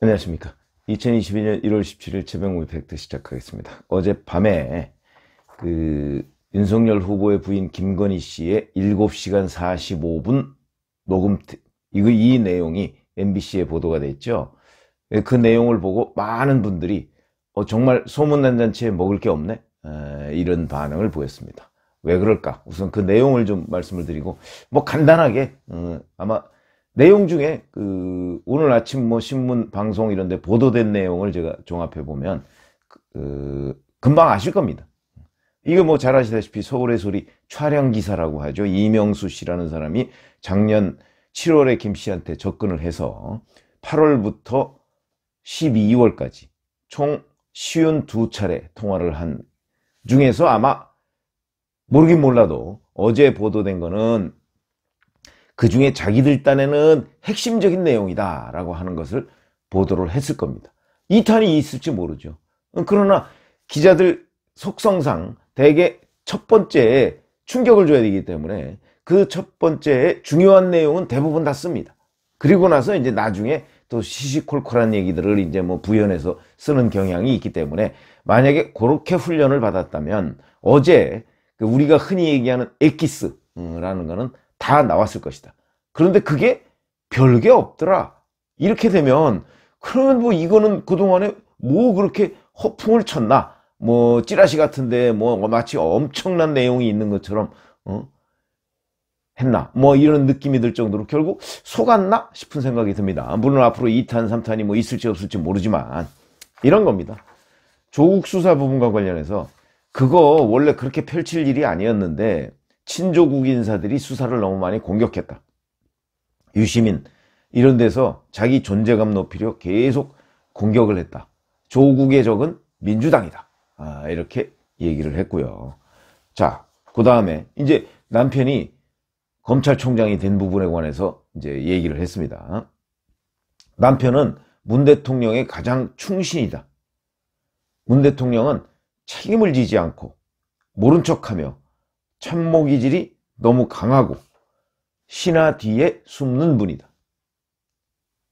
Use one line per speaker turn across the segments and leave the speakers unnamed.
안녕하십니까. 2022년 1월 17일 최병우 팩트 시작하겠습니다. 어젯밤에 그 윤석열 후보의 부인 김건희 씨의 7시간 45분 녹음 이거 그 이 내용이 MBC에 보도가 됐죠. 예, 그 내용을 보고 많은 분들이 어, 정말 소문난 잔치에 먹을 게 없네 에, 이런 반응을 보였습니다. 왜 그럴까? 우선 그 내용을 좀 말씀을 드리고 뭐 간단하게 어, 아마 내용 중에 그 오늘 아침 뭐 신문 방송 이런데 보도된 내용을 제가 종합해 보면 그, 그 금방 아실 겁니다. 이거 뭐 잘 아시다시피 서울의 소리 촬영 기사라고 하죠. 이명수 씨라는 사람이 작년 7월에 김 씨한테 접근을 해서 8월부터 12월까지 총 쉬운 두 차례 통화를 한 중에서 아마 모르긴 몰라도 어제 보도된 거는 그 중에 자기들 딴에는 핵심적인 내용이다 라고 하는 것을 보도를 했을 겁니다. 이탄이 있을지 모르죠. 그러나 기자들 속성상 대개 첫 번째에 충격을 줘야 되기 때문에 그 첫 번째에 중요한 내용은 대부분 다 씁니다. 그리고 나서 이제 나중에 또 시시콜콜한 얘기들을 이제 뭐 부연해서 쓰는 경향이 있기 때문에 만약에 그렇게 훈련을 받았다면 어제 그 우리가 흔히 얘기하는 엑기스라는 거는 다 나왔을 것이다. 그런데 그게 별 게 없더라. 이렇게 되면 그러면 뭐 이거는 그동안에 뭐 그렇게 허풍을 쳤나? 뭐 찌라시 같은데 뭐 마치 엄청난 내용이 있는 것처럼 어? 했나? 뭐 이런 느낌이 들 정도로 결국 속았나? 싶은 생각이 듭니다. 물론 앞으로 2탄, 3탄이 뭐 있을지 없을지 모르지만 이런 겁니다. 조국 수사 부분과 관련해서 그거 원래 그렇게 펼칠 일이 아니었는데 친조국 인사들이 수사를 너무 많이 공격했다. 유시민 이런 데서 자기 존재감 높이려 계속 공격을 했다. 조국의 적은 민주당이다. 아, 이렇게 얘기를 했고요. 자, 그 다음에 이제 남편이 검찰총장이 된 부분에 관해서 이제 얘기를 했습니다. 남편은 문 대통령의 가장 충신이다. 문 대통령은 책임을 지지 않고 모른 척하며 참모기질이 너무 강하고 신하 뒤에 숨는 분이다.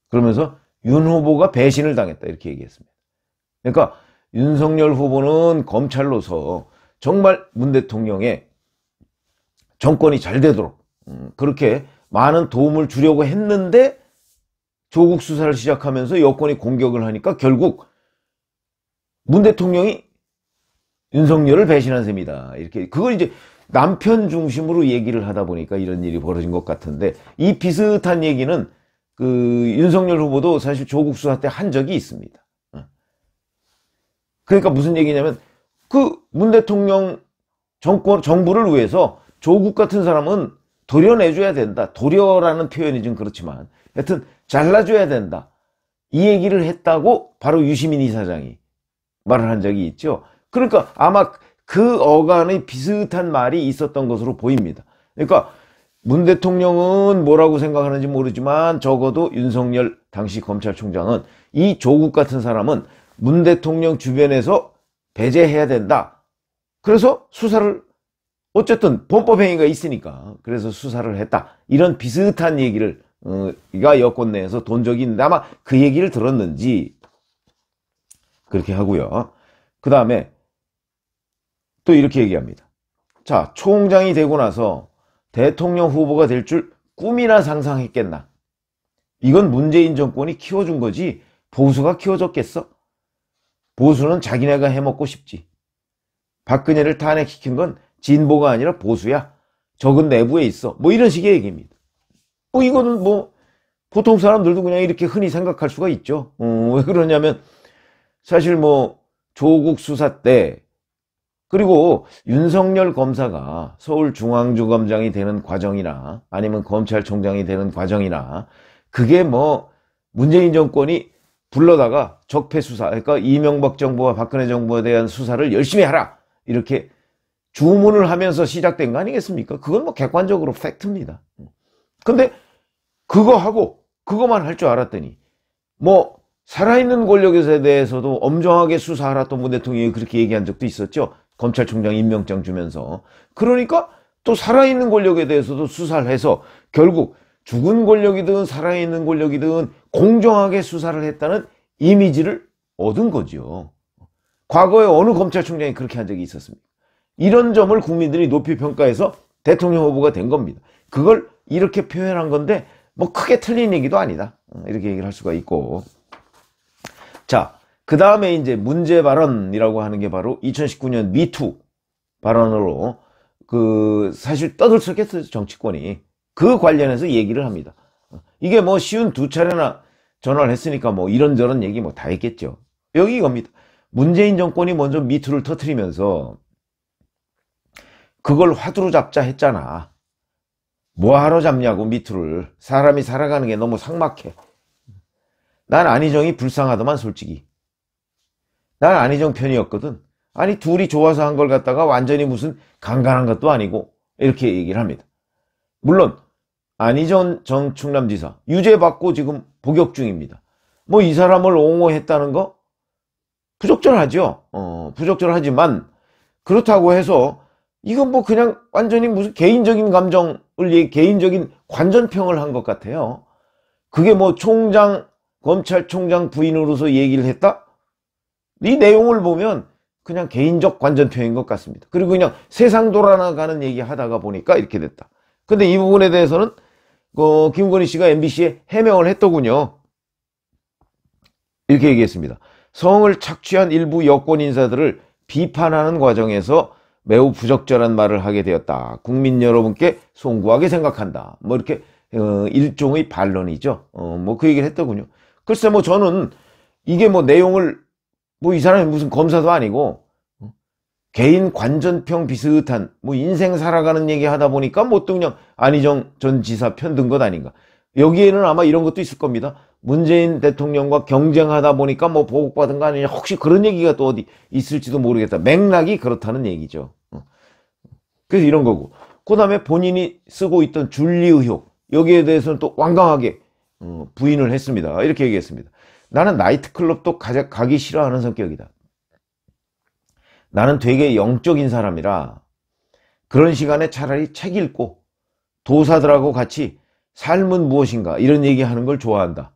그러면서 윤 후보가 배신을 당했다 이렇게 얘기했습니다. 그러니까 윤석열 후보는 검찰로서 정말 문 대통령의 정권이 잘 되도록 음, 그렇게 많은 도움을 주려고 했는데 조국 수사를 시작하면서 여권이 공격을 하니까 결국 문 대통령이 윤석열을 배신한 셈이다. 이렇게 그걸 이제 남편 중심으로 얘기를 하다 보니까 이런 일이 벌어진 것 같은데 이 비슷한 얘기는 그 윤석열 후보도 사실 조국 수사 때 한 적이 있습니다. 그러니까 무슨 얘기냐면 그 문 대통령 정권 정부를 위해서 조국 같은 사람은 도려내줘야 된다. 도려라는 표현이 좀 그렇지만 여튼 잘라줘야 된다. 이 얘기를 했다고 바로 유시민 이사장이 말을 한 적이 있죠. 그러니까 아마 그 어간의 비슷한 말이 있었던 것으로 보입니다. 그러니까 문 대통령은 뭐라고 생각하는지 모르지만 적어도 윤석열 당시 검찰총장은 이 조국 같은 사람은 문 대통령 주변에서 배제해야 된다. 그래서 수사를 어쨌든 범법행위가 있으니까 그래서 수사를 했다. 이런 비슷한 얘기를 어, 여권 내에서 돈 적이 있는데 아마 그 얘기를 들었는지 그렇게 하고요. 그 다음에 또 이렇게 얘기합니다. 자, 총장이 되고 나서 대통령 후보가 될 줄 꿈이나 상상했겠나? 이건 문재인 정권이 키워준 거지 보수가 키워줬겠어? 보수는 자기네가 해먹고 싶지. 박근혜를 탄핵시킨 건 진보가 아니라 보수야. 적은 내부에 있어. 뭐 이런 식의 얘기입니다. 뭐 이거는 뭐 보통 사람들도 그냥 이렇게 흔히 생각할 수가 있죠. 음, 왜 그러냐면 사실 뭐 조국 수사 때 그리고 윤석열 검사가 서울중앙지검장이 되는 과정이나 아니면 검찰총장이 되는 과정이나 그게 뭐 문재인 정권이 불러다가 적폐 수사, 그러니까 이명박 정부와 박근혜 정부에 대한 수사를 열심히 하라 이렇게 주문을 하면서 시작된 거 아니겠습니까? 그건 뭐 객관적으로 팩트입니다. 근데 그거 하고 그것만 할 줄 알았더니 뭐 살아있는 권력에 대해서도 엄정하게 수사하라 또 문 대통령이 그렇게 얘기한 적도 있었죠. 검찰총장 임명장 주면서 그러니까 또 살아있는 권력에 대해서도 수사를 해서 결국 죽은 권력이든 살아있는 권력이든 공정하게 수사를 했다는 이미지를 얻은 거죠 과거에 어느 검찰총장이 그렇게 한 적이 있었습니까 이런 점을 국민들이 높이 평가해서 대통령 후보가 된 겁니다 그걸 이렇게 표현한 건데 뭐 크게 틀린 얘기도 아니다 어, 이렇게 얘기를 할 수가 있고 자그 다음에 이제 문제 발언이라고 하는 게 바로 2019년 미투 발언으로 그 사실 떠들썩했어요 정치권이 그 관련해서 얘기를 합니다 이게 뭐 쉬운 두 차례나 전화를 했으니까 뭐 이런저런 얘기 뭐 다 했겠죠 여기 겁니다 문재인 정권이 먼저 미투를 터트리면서 그걸 화두로 잡자 했잖아 뭐하러 잡냐고 미투를 사람이 살아가는 게 너무 삭막해 난 안희정이 불쌍하더만 솔직히 난 안희정 편이었거든. 아니 둘이 좋아서 한 걸 갖다가 완전히 무슨 강간한 것도 아니고 이렇게 얘기를 합니다. 물론 안희정 전 충남지사 유죄받고 지금 복역 중입니다. 뭐 이 사람을 옹호했다는 거 부적절하죠. 어, 부적절하지만 그렇다고 해서 이건 뭐 그냥 완전히 무슨 개인적인 감정을 얘기, 개인적인 관전평을 한 것 같아요. 그게 뭐 총장 검찰총장 부인으로서 얘기를 했다? 이 내용을 보면 그냥 개인적 관전표인 것 같습니다. 그리고 그냥 세상 돌아가는 나 얘기 하다가 보니까 이렇게 됐다. 근데 이 부분에 대해서는 어, 김건희 씨가 MBC에 해명을 했더군요. 이렇게 얘기했습니다. 성을 착취한 일부 여권 인사들을 비판하는 과정에서 매우 부적절한 말을 하게 되었다. 국민 여러분께 송구하게 생각한다. 뭐 이렇게 어, 일종의 반론이죠. 어, 뭐 그 얘기를 했더군요. 글쎄 뭐 저는 이게 뭐 내용을 뭐이 사람이 무슨 검사도 아니고 어? 개인 관전평 비슷한 뭐 인생 살아가는 얘기 하다 보니까 뭐또 그냥 안희정 전 지사 편든 것 아닌가 여기에는 아마 이런 것도 있을 겁니다 문재인 대통령과 경쟁하다 보니까 뭐 보복받은 거 아니냐 혹시 그런 얘기가 또 어디 있을지도 모르겠다 맥락이 그렇다는 얘기죠 어. 그래서 이런 거고 그 다음에 본인이 쓰고 있던 줄리 의혹 여기에 대해서는 또 완강하게 어, 부인을 했습니다 이렇게 얘기했습니다 나는 나이트클럽도 가, 가기 싫어하는 성격이다. 나는 되게 영적인 사람이라 그런 시간에 차라리 책 읽고 도사들하고 같이 삶은 무엇인가 이런 얘기하는 걸 좋아한다.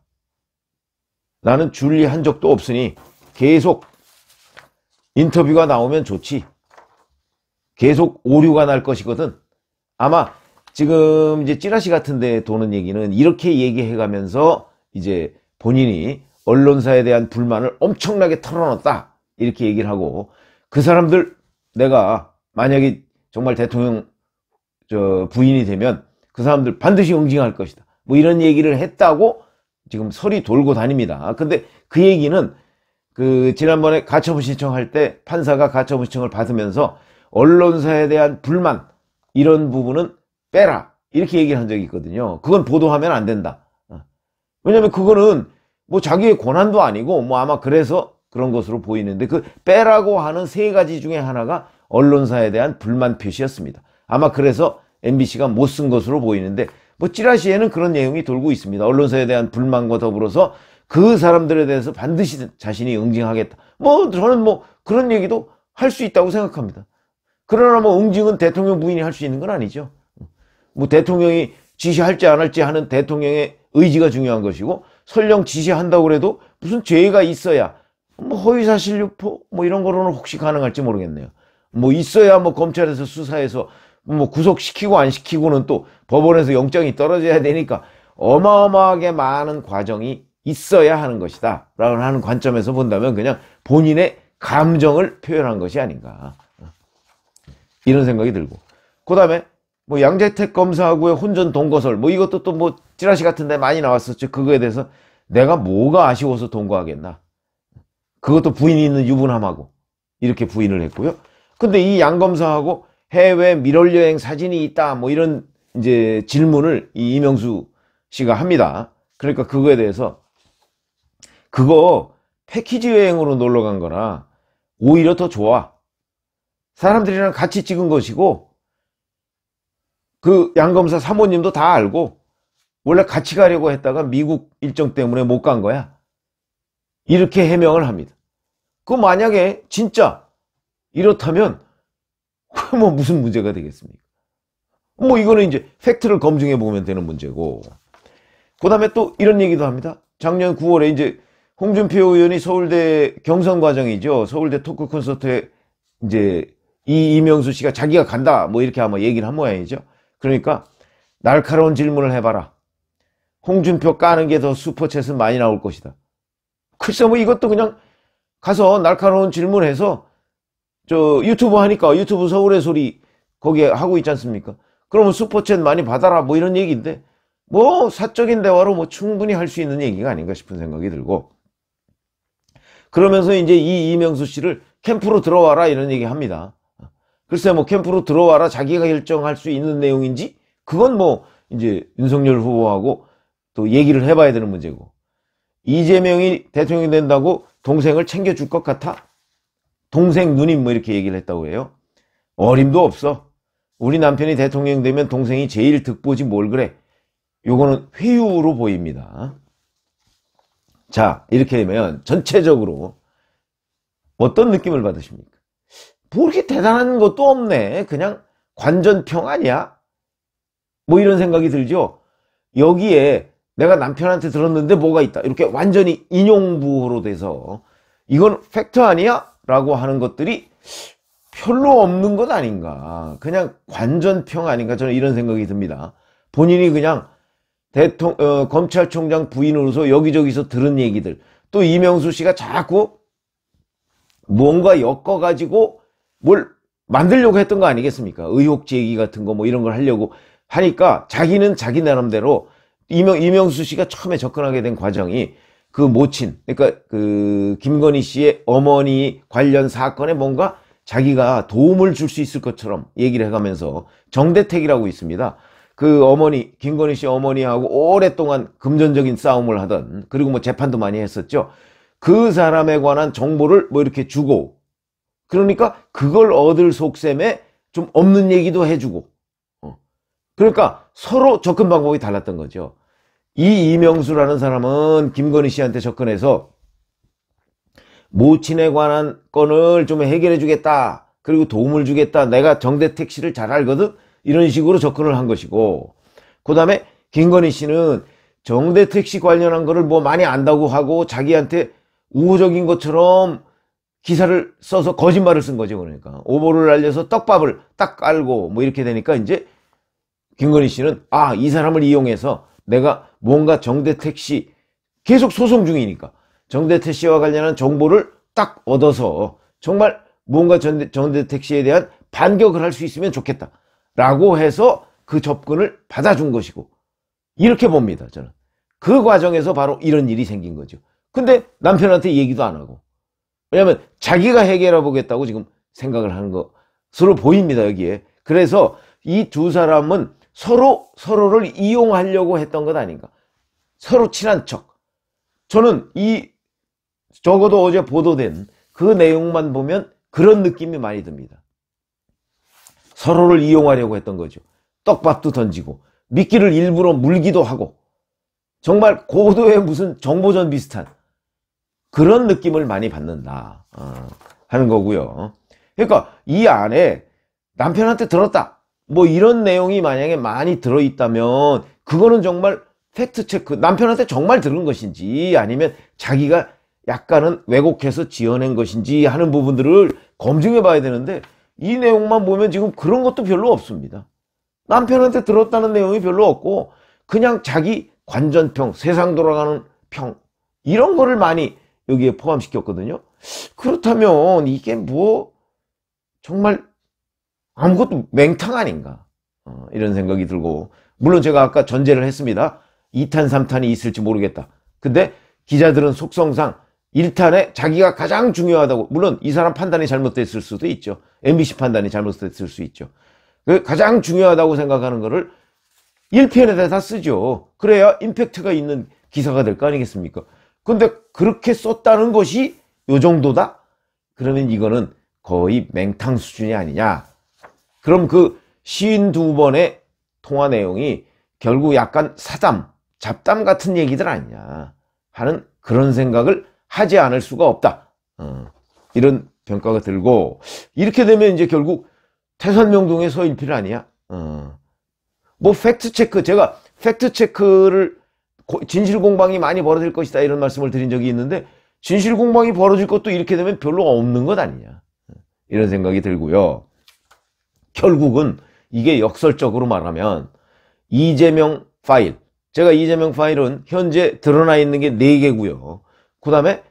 나는 줄리한 적도 없으니 계속 인터뷰가 나오면 좋지. 계속 오류가 날 것이거든. 아마 지금 이제 찌라시 같은 데 도는 얘기는 이렇게 얘기해 가면서 이제 본인이 언론사에 대한 불만을 엄청나게 털어놨다 이렇게 얘기를 하고 그 사람들 내가 만약에 정말 대통령 저 부인이 되면 그 사람들 반드시 응징할 것이다 뭐 이런 얘기를 했다고 지금 설이 돌고 다닙니다 근데 그 얘기는 그 지난번에 가처분 신청할 때 판사가 가처분 신청을 받으면서 언론사에 대한 불만 이런 부분은 빼라 이렇게 얘기를 한 적이 있거든요 그건 보도하면 안 된다 어. 왜냐면 그거는 뭐 자기의 권한도 아니고 뭐 아마 그래서 그런 것으로 보이는데 그 빼라고 하는 세 가지 중에 하나가 언론사에 대한 불만 표시였습니다. 아마 그래서 MBC가 못 쓴 것으로 보이는데 뭐 찌라시에는 그런 내용이 돌고 있습니다. 언론사에 대한 불만과 더불어서 그 사람들에 대해서 반드시 자신이 응징하겠다. 뭐 저는 뭐 그런 얘기도 할 수 있다고 생각합니다. 그러나 뭐 응징은 대통령 부인이 할 수 있는 건 아니죠. 뭐 대통령이 지시할지 안 할지 하는 대통령의 의지가 중요한 것이고 설령 지시한다고 그래도 무슨 죄가 있어야 뭐 허위사실 유포 뭐 이런 거로는 혹시 가능할지 모르겠네요. 뭐 있어야 뭐 검찰에서 수사해서 뭐 구속시키고 안 시키고는 또 법원에서 영장이 떨어져야 되니까 어마어마하게 많은 과정이 있어야 하는 것이다 라고 하는 관점에서 본다면 그냥 본인의 감정을 표현한 것이 아닌가 이런 생각이 들고 그 다음에 뭐 양재택 검사하고의 혼전 동거설 뭐 이것도 또 뭐 찌라시 같은 데 많이 나왔었죠. 그거에 대해서 내가 뭐가 아쉬워서 동거하겠나. 그것도 부인이 있는 유부남하고 이렇게 부인을 했고요. 근데 이 양 검사하고 해외 미럴 여행 사진이 있다 뭐 이런 이제 질문을 이 이명수 씨가 합니다. 그러니까 그거에 대해서 그거 패키지 여행으로 놀러 간 거라 오히려 더 좋아. 사람들이랑 같이 찍은 것이고 그 양검사 사모님도 다 알고 원래 같이 가려고 했다가 미국 일정 때문에 못 간 거야. 이렇게 해명을 합니다. 그 만약에 진짜 이렇다면 뭐 무슨 문제가 되겠습니까? 뭐 이거는 이제 팩트를 검증해 보면 되는 문제고 그 다음에 또 이런 얘기도 합니다. 작년 9월에 이제 홍준표 의원이 서울대 경선 과정이죠. 서울대 토크 콘서트에 이제 이 이명수 씨가 자기가 간다 뭐 이렇게 아마 얘기를 한 모양이죠. 그러니까 날카로운 질문을 해봐라. 홍준표 까는 게 더 슈퍼챗은 많이 나올 것이다. 글쎄 뭐 이것도 그냥 가서 날카로운 질문해서 저 유튜브 하니까 유튜브 서울의 소리 거기에 하고 있지 않습니까? 그러면 슈퍼챗 많이 받아라 뭐 이런 얘기인데 뭐 사적인 대화로 뭐 충분히 할 수 있는 얘기가 아닌가 싶은 생각이 들고 그러면서 이제 이 이명수 씨를 캠프로 들어와라 이런 얘기 합니다. 글쎄 뭐 캠프로 들어와라 자기가 결정할 수 있는 내용인지 그건 뭐 이제 윤석열 후보하고 또 얘기를 해봐야 되는 문제고 이재명이 대통령이 된다고 동생을 챙겨줄 것 같아? 동생 누님 뭐 이렇게 얘기를 했다고 해요. 어림도 없어. 우리 남편이 대통령 되면 동생이 제일 득보지 뭘 그래. 요거는 회유로 보입니다. 자 이렇게 되면 전체적으로 어떤 느낌을 받으십니까? 뭐 그렇게 대단한 것도 없네. 그냥 관전평 아니야? 뭐 이런 생각이 들죠. 여기에 내가 남편한테 들었는데 뭐가 있다. 이렇게 완전히 인용부호로 돼서 이건 팩트 아니야? 라고 하는 것들이 별로 없는 것 아닌가. 그냥 관전평 아닌가. 저는 이런 생각이 듭니다. 본인이 그냥 대통 어, 검찰총장 부인으로서 여기저기서 들은 얘기들 또 이명수 씨가 자꾸 뭔가 엮어가지고 뭘 만들려고 했던 거 아니겠습니까? 의혹 제기 같은 거 뭐 이런 걸 하려고 하니까 자기는 자기 나름대로 이명, 이명수 씨가 처음에 접근하게 된 과정이 그 모친, 그러니까 그 김건희 씨의 어머니 관련 사건에 뭔가 자기가 도움을 줄 수 있을 것처럼 얘기를 해가면서 정대택이라고 있습니다. 그 어머니, 김건희 씨 어머니하고 오랫동안 금전적인 싸움을 하던 그리고 뭐 재판도 많이 했었죠. 그 사람에 관한 정보를 뭐 이렇게 주고 그러니까 그걸 얻을 속셈에 좀 없는 얘기도 해주고 어. 그러니까 서로 접근 방법이 달랐던 거죠. 이 이명수라는 사람은 김건희 씨한테 접근해서 모친에 관한 건을 좀 해결해 주겠다. 그리고 도움을 주겠다. 내가 정대택 씨를 잘 알거든. 이런 식으로 접근을 한 것이고 그 다음에 김건희 씨는 정대택 씨 관련한 거를 뭐 많이 안다고 하고 자기한테 우호적인 것처럼 기사를 써서 거짓말을 쓴 거죠 그러니까 오보를 알려서 떡밥을 딱 깔고 뭐 이렇게 되니까 이제 김건희 씨는 아 이 사람을 이용해서 내가 뭔가 정대택 씨 계속 소송 중이니까 정대택 씨와 관련한 정보를 딱 얻어서 정말 뭔가 정대, 정대택 씨에 대한 반격을 할 수 있으면 좋겠다 라고 해서 그 접근을 받아준 것이고 이렇게 봅니다 저는 그 과정에서 바로 이런 일이 생긴 거죠 근데 남편한테 얘기도 안 하고 왜냐하면 자기가 해결해 보겠다고 지금 생각을 하는 것으로 보입니다 여기에 그래서 이 두 사람은 서로 서로를 이용하려고 했던 것 아닌가 서로 친한 척 저는 이 적어도 어제 보도된 그 내용만 보면 그런 느낌이 많이 듭니다 서로를 이용하려고 했던 거죠 떡밥도 던지고 미끼를 일부러 물기도 하고 정말 고도의 무슨 정보전 비슷한 그런 느낌을 많이 받는다 어, 하는 거고요 그러니까 이 안에 남편한테 들었다 뭐 이런 내용이 만약에 많이 들어있다면 그거는 정말 팩트체크 남편한테 정말 들은 것인지 아니면 자기가 약간은 왜곡해서 지어낸 것인지 하는 부분들을 검증해 봐야 되는데 이 내용만 보면 지금 그런 것도 별로 없습니다 남편한테 들었다는 내용이 별로 없고 그냥 자기 관전평 세상 돌아가는 평 이런 거를 많이 여기에 포함시켰거든요. 그렇다면 이게 뭐 정말 아무것도 맹탕 아닌가 어, 이런 생각이 들고 물론 제가 아까 전제를 했습니다. 2탄, 3탄이 있을지 모르겠다. 근데 기자들은 속성상 1탄에 자기가 가장 중요하다고 물론 이 사람 판단이 잘못됐을 수도 있죠. MBC 판단이 잘못됐을 수 있죠. 그 가장 중요하다고 생각하는 거를 1편에다 쓰죠. 그래야 임팩트가 있는 기사가 될 거 아니겠습니까? 근데 그렇게 썼다는 것이 요 정도다? 그러면 이거는 거의 맹탕 수준이 아니냐. 그럼 그 시인 두 번의 통화 내용이 결국 약간 사담, 잡담 같은 얘기들 아니냐 하는 그런 생각을 하지 않을 수가 없다. 어, 이런 평가가 들고 이렇게 되면 이제 결국 태산명동의 서인필 아니야. 어. 뭐 팩트체크 제가 팩트체크를 진실 공방이 많이 벌어질 것이다 이런 말씀을 드린 적이 있는데 진실 공방이 벌어질 것도 이렇게 되면 별로 없는 것 아니냐 이런 생각이 들고요. 결국은 이게 역설적으로 말하면 이재명 파일 제가 이재명 파일은 현재 드러나 있는 게 4개고요. 그 다음에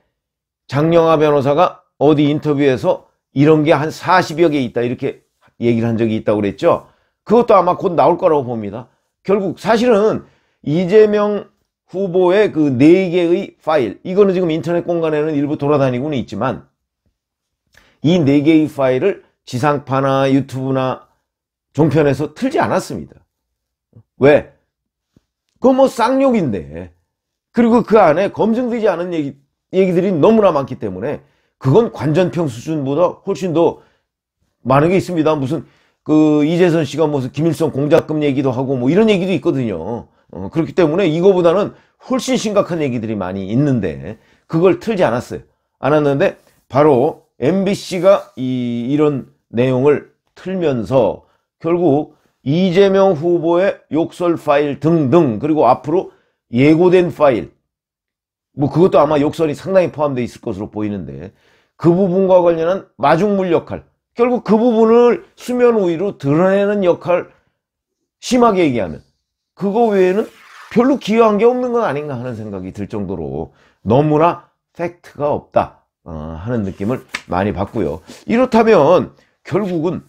장영하 변호사가 어디 인터뷰에서 이런 게 한 40여 개 있다 이렇게 얘기를 한 적이 있다고 그랬죠. 그것도 아마 곧 나올 거라고 봅니다. 결국 사실은 이재명 후보의 그 네 개의 파일 이거는 지금 인터넷 공간에는 일부 돌아다니고는 있지만 이 네 개의 파일을 지상파나 유튜브나 종편에서 틀지 않았습니다. 왜? 그거 뭐 쌍욕인데 그리고 그 안에 검증되지 않은 얘기, 얘기들이 너무나 많기 때문에 그건 관전평 수준보다 훨씬 더 많은 게 있습니다. 무슨 그 이재선 씨가 무슨 김일성 공작금 얘기도 하고 뭐 이런 얘기도 있거든요. 어, 그렇기 때문에 이거보다는 훨씬 심각한 얘기들이 많이 있는데 그걸 틀지 않았어요. 않았는데 바로 MBC가 이, 이런 내용을 틀면서 결국 이재명 후보의 욕설 파일 등등 그리고 앞으로 예고된 파일 뭐 그것도 아마 욕설이 상당히 포함되어 있을 것으로 보이는데 그 부분과 관련한 마중물 역할 결국 그 부분을 수면 위로 드러내는 역할 심하게 얘기하면 그거 외에는 별로 기여한 게 없는 건 아닌가 하는 생각이 들 정도로 너무나 팩트가 없다 어, 하는 느낌을 많이 받고요 이렇다면 결국은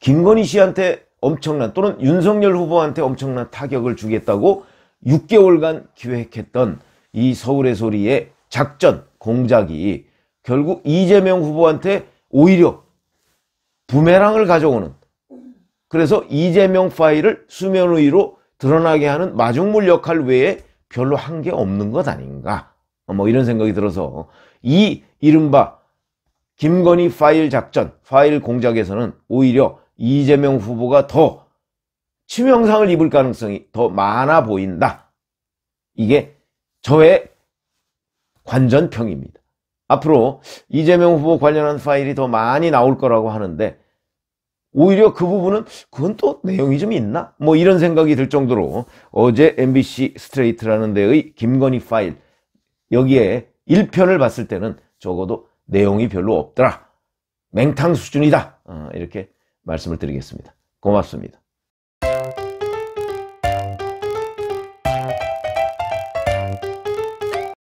김건희 씨한테 엄청난 또는 윤석열 후보한테 엄청난 타격을 주겠다고 6개월간 기획했던 이 서울의 소리의 작전 공작이 결국 이재명 후보한테 오히려 부메랑을 가져오는 그래서 이재명 파일을 수면 위로 드러나게 하는 마중물 역할 외에 별로 한 게 없는 것 아닌가 뭐 이런 생각이 들어서 이 이른바 김건희 파일 작전, 파일 공작에서는 오히려 이재명 후보가 더 치명상을 입을 가능성이 더 많아 보인다. 이게 저의 관전평입니다. 앞으로 이재명 후보 관련한 파일이 더 많이 나올 거라고 하는데 오히려 그 부분은 그건 또 내용이 좀 있나? 뭐 이런 생각이 들 정도로 어제 MBC 스트레이트라는 데의 김건희 파일 여기에 1편을 봤을 때는 적어도 내용이 별로 없더라. 맹탕 수준이다. 어, 이렇게 말씀을 드리겠습니다. 고맙습니다.